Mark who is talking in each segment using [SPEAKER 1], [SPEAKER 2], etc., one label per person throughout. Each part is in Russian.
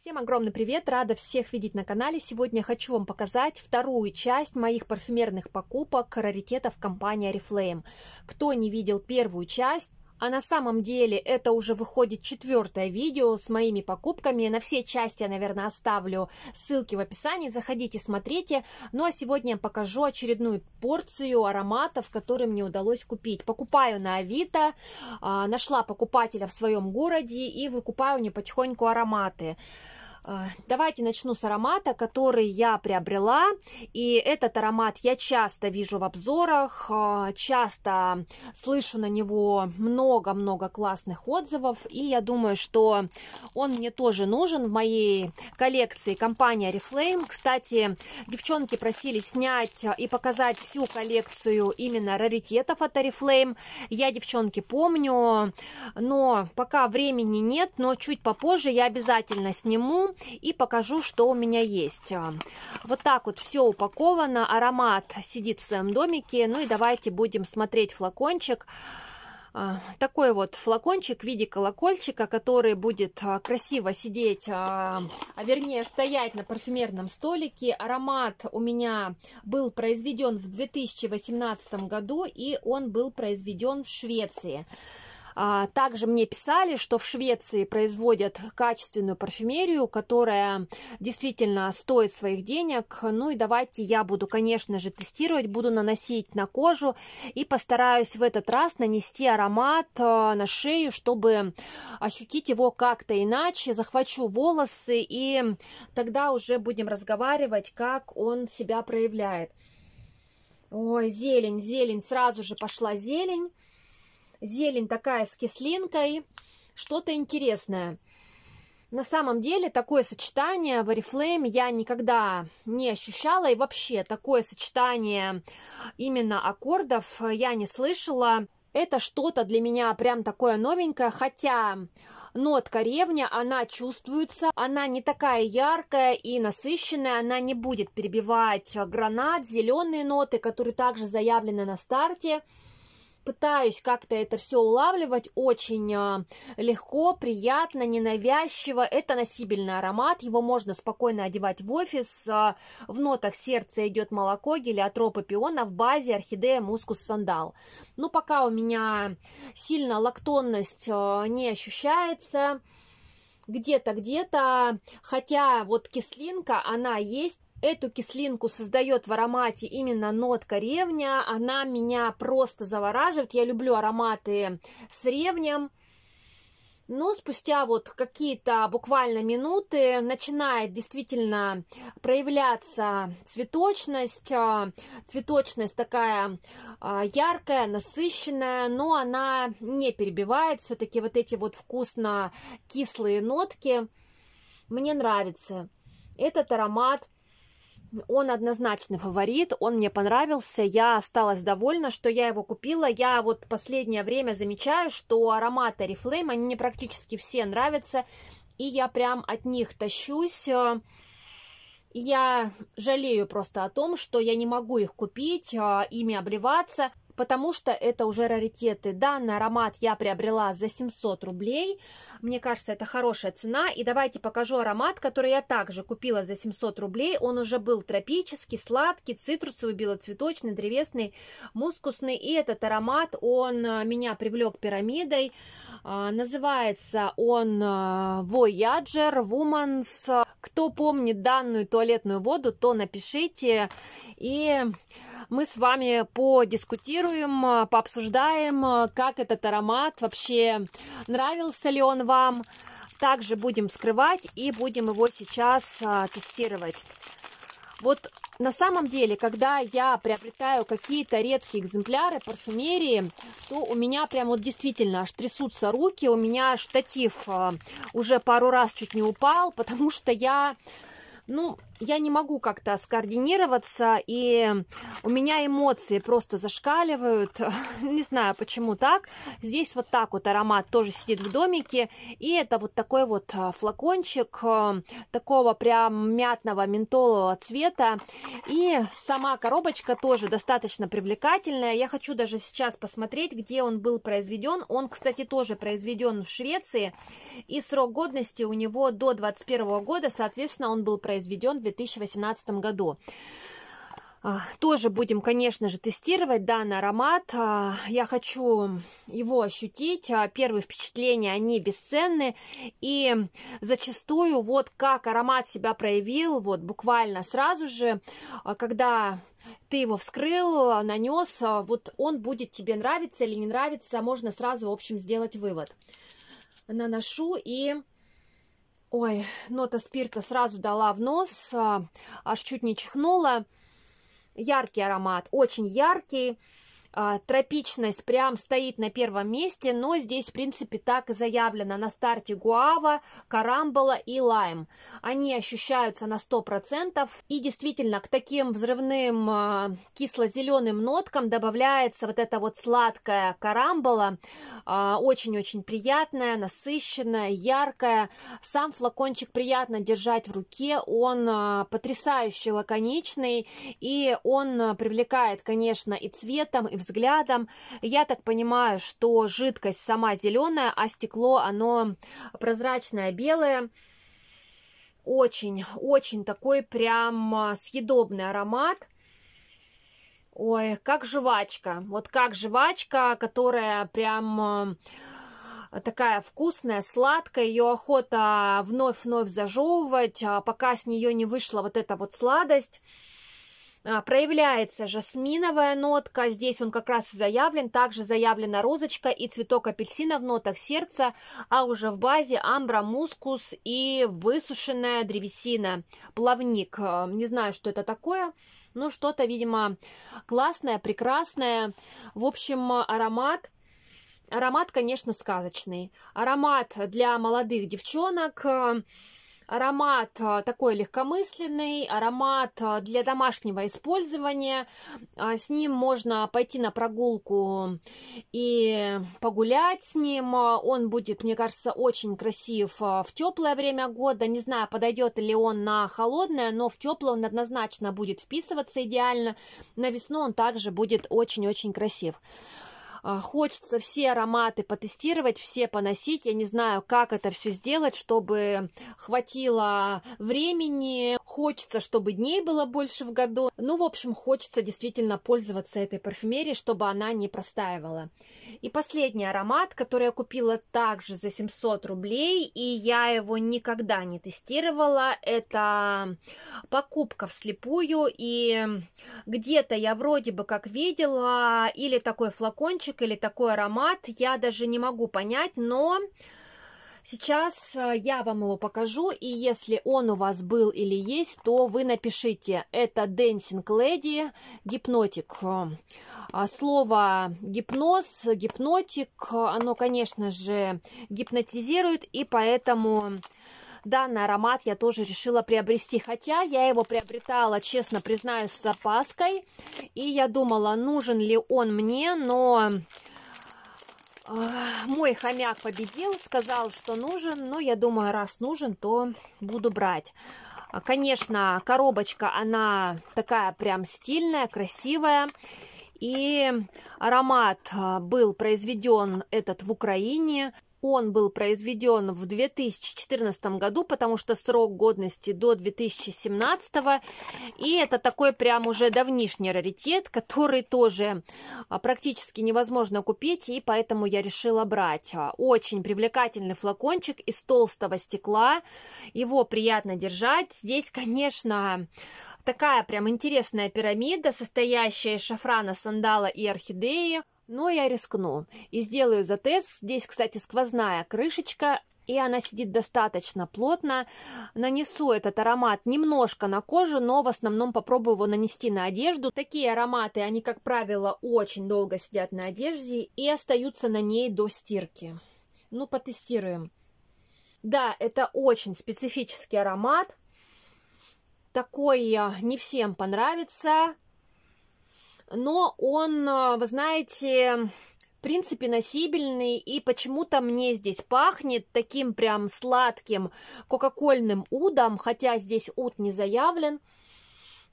[SPEAKER 1] Всем огромный привет! Рада всех видеть на канале. Сегодня хочу вам показать вторую часть моих парфюмерных покупок раритетов компании Oriflame. Кто не видел первую часть, а на самом деле это уже выходит четвертое видео с моими покупками. На все части я, наверное, оставлю ссылки в описании. Заходите, смотрите. Ну а сегодня я покажу очередную порцию ароматов, которые мне удалось купить. Покупаю на Авито, а, нашла покупателя в своем городе и выкупаю у него потихоньку ароматы. А, давайте начну с аромата, который я приобрела. И этот аромат я часто вижу в обзорах, а, часто слышу на него много-много классных отзывов. И я думаю, что он мне тоже нужен в моей коллекции компания Reflame. Кстати, девчонки просили снять и показать всю коллекцию именно раритетов от Reflame. Я, девчонки, помню, но пока времени нет, но чуть попозже я обязательно сниму и покажу, что у меня есть. А, вот так вот все упаковано, аромат сидит в своем домике. Ну и давайте будем смотреть флакончик а, такой вот флакончик в виде колокольчика, который будет а, красиво сидеть, а вернее стоять на парфюмерном столике. Аромат у меня был произведен в 2018 году и он был произведен в Швеции. А, также мне писали, что в Швеции производят качественную парфюмерию, которая действительно стоит своих денег. Ну и давайте я буду, конечно же, тестировать, буду наносить на кожу и постараюсь в этот раз нанести аромат э, на шею, чтобы ощутить его как-то иначе. Захвачу волосы и тогда уже будем разговаривать, как он себя проявляет. Ой, зелень, зелень, сразу же пошла зелень. Зелень такая с кислинкой, что-то интересное. На самом деле такое сочетание в Oriflame я никогда не ощущала. И вообще такое сочетание именно аккордов я не слышала. Это что-то для меня прям такое новенькое, хотя нотка ревня, она чувствуется, она не такая яркая и насыщенная, она не будет перебивать гранат, зеленые ноты, которые также заявлены на старте пытаюсь как-то это все улавливать очень а, легко, приятно, ненавязчиво. Это носибельный аромат, его можно спокойно одевать в офис. А, в нотах сердца идет молоко, гелиотропа пиона, в базе орхидея, мускус, сандал. Ну, пока у меня сильно лактонность а, не ощущается, где-то, где-то, хотя вот кислинка, она есть, Эту кислинку создает в аромате именно нотка ревня. Она меня просто завораживает. Я люблю ароматы с ревнем. Но спустя вот какие-то буквально минуты начинает действительно проявляться цветочность. А, цветочность такая а, яркая, насыщенная, но она не перебивает все-таки вот эти вот вкусно-кислые нотки. Мне нравится этот аромат. Он однозначно фаворит, он мне понравился, я осталась довольна, что я его купила. Я вот последнее время замечаю, что ароматы Oriflame, они мне практически все нравятся, и я прям от них тащусь. Э, я жалею просто о том, что я не могу их купить, э, ими обливаться потому что это уже раритеты. Данный аромат я приобрела за 700 рублей. Мне кажется, это хорошая цена. И давайте покажу аромат, который я также купила за 700 рублей. Он уже был тропический, сладкий, цитрусовый, белоцветочный, древесный, мускусный. И этот аромат, он э, меня привлек пирамидой. А, называется он э, Voyager Woman's кто помнит данную туалетную воду, то напишите, и мы с вами подискутируем, пообсуждаем, как этот аромат вообще, нравился ли он вам. Также будем вскрывать и будем его сейчас а, тестировать. Вот на самом деле, когда я приобретаю какие-то редкие экземпляры парфюмерии, то у меня прям вот действительно аж трясутся руки, у меня штатив а, уже пару раз чуть не упал, потому что я ну, я не могу как-то скоординироваться, и у меня эмоции просто зашкаливают, не знаю почему так. Здесь вот так вот аромат тоже сидит в домике, и это вот такой вот а, флакончик а, такого прям мятного ментолового цвета, и сама коробочка тоже достаточно привлекательная. Я хочу даже сейчас посмотреть, где он был произведен. Он, кстати, тоже произведен в Швеции, и срок годности у него до 21 года, соответственно, он был произведен произведен в 2018 году. А, тоже будем, конечно же, тестировать данный аромат. А, я хочу его ощутить. А, первые впечатления, они бесценны. И зачастую вот как аромат себя проявил, вот буквально сразу же, когда ты его вскрыл, нанес, вот он будет тебе нравиться или не нравиться, можно сразу, в общем, сделать вывод. Наношу и Ой, нота спирта сразу дала в нос, а, аж чуть не чихнула. Яркий аромат, очень яркий. А, тропичность прям стоит на первом месте, но здесь, в принципе, так и заявлено на старте гуава, карамбола и лайм. Они ощущаются на 100%, и действительно, к таким взрывным а, кисло-зеленым ноткам добавляется вот эта вот сладкая карамбола, а, очень-очень приятная, насыщенная, яркая. Сам флакончик приятно держать в руке, он потрясающе лаконичный, и он привлекает, конечно, и цветом, и взглядом. Я так понимаю, что жидкость сама зеленая, а стекло оно прозрачное белое очень-очень такой прям а, съедобный аромат. Ой, как жвачка. Вот как жвачка, которая прям а, такая вкусная, сладкая, ее охота вновь-вновь зажевывать, а, пока с нее не вышла вот эта вот сладость. А, проявляется жасминовая нотка, здесь он как раз и заявлен, также заявлена розочка и цветок апельсина в нотах сердца, а уже в базе амбра, мускус и высушенная древесина, плавник. А, не знаю, что это такое, но что-то, видимо, классное, прекрасное. В общем, аромат – Аромат, конечно, сказочный. Аромат для молодых девчонок, Аромат а, такой легкомысленный, аромат а, для домашнего использования. А, с ним можно пойти на прогулку и погулять с ним. Он будет, мне кажется, очень красив в теплое время года. Не знаю, подойдет ли он на холодное, но в теплое он однозначно будет вписываться идеально. На весну он также будет очень-очень красив. А, хочется все ароматы потестировать, все поносить. Я не знаю, как это все сделать, чтобы хватило времени. Хочется, чтобы дней было больше в году. Ну, в общем, хочется действительно пользоваться этой парфюмерией, чтобы она не простаивала. И последний аромат, который я купила также за 700 рублей, и я его никогда не тестировала, это покупка вслепую, и где-то я вроде бы как видела или такой флакончик, настолько ли такой аромат, я даже не могу понять, но... Сейчас э, я вам его покажу, и если он у вас был или есть, то вы напишите. Это Dancing Lady гипнотик. Э, а слово гипноз, гипнотик, э, оно, конечно же, гипнотизирует, и поэтому Данный аромат я тоже решила приобрести, хотя я его приобретала, честно признаюсь, с опаской. И я думала, нужен ли он мне, но э, мой хомяк победил, сказал, что нужен, но я думаю, раз нужен, то буду брать. А, конечно, коробочка, она такая прям стильная, красивая. И аромат э, был произведен этот в Украине. Он был произведен в 2014 году, потому что срок годности до 2017. И это такой прям уже давнишний раритет, который тоже а, практически невозможно купить, и поэтому я решила брать. А, очень привлекательный флакончик из толстого стекла. Его приятно держать. Здесь, конечно, такая прям интересная пирамида, состоящая из шафрана, сандала и орхидеи. Но я рискну и сделаю за тест. Здесь, кстати, сквозная крышечка, и она сидит достаточно плотно. Нанесу этот аромат немножко на кожу, но в основном попробую его нанести на одежду. Такие ароматы, они, как правило, очень долго сидят на одежде и остаются на ней до стирки. Ну, потестируем. Да, это очень специфический аромат. Такой э, не всем понравится, но он, а, вы знаете, в принципе, носибельный, и почему-то мне здесь пахнет таким прям сладким кока-кольным удом, хотя здесь ут не заявлен –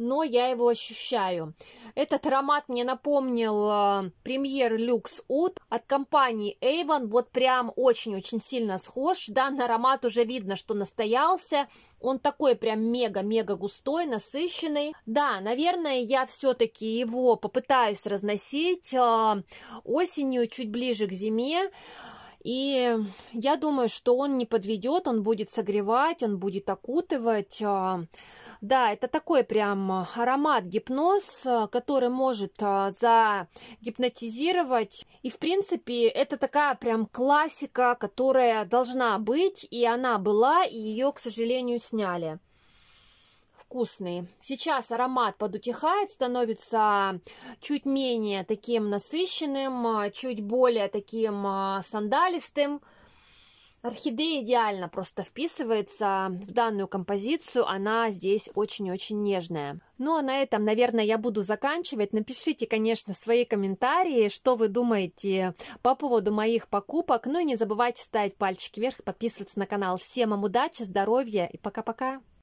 [SPEAKER 1] но я его ощущаю. Этот аромат мне напомнил э, премьер Люкс Ут от компании Avon. Вот прям очень-очень сильно схож. Данный аромат уже видно, что настоялся. Он такой прям мега-мега густой, насыщенный. Да, наверное, я все-таки его попытаюсь разносить э, осенью, чуть ближе к зиме. И я думаю, что он не подведет, он будет согревать, он будет окутывать. Э, да, это такой прям э, аромат гипноз, э, который может э, загипнотизировать. И, в принципе, это такая прям классика, которая должна быть, и она была, и ее, к сожалению, сняли вкусный. Сейчас аромат подутихает, становится чуть менее таким насыщенным, чуть более таким сандалистым. Орхидея идеально просто вписывается в данную композицию, она здесь очень-очень нежная. Ну а на этом, наверное, я буду заканчивать. Напишите, конечно, свои комментарии, что вы думаете по поводу моих покупок. Ну и не забывайте ставить пальчики вверх, подписываться на канал. Всем вам удачи, здоровья и пока-пока!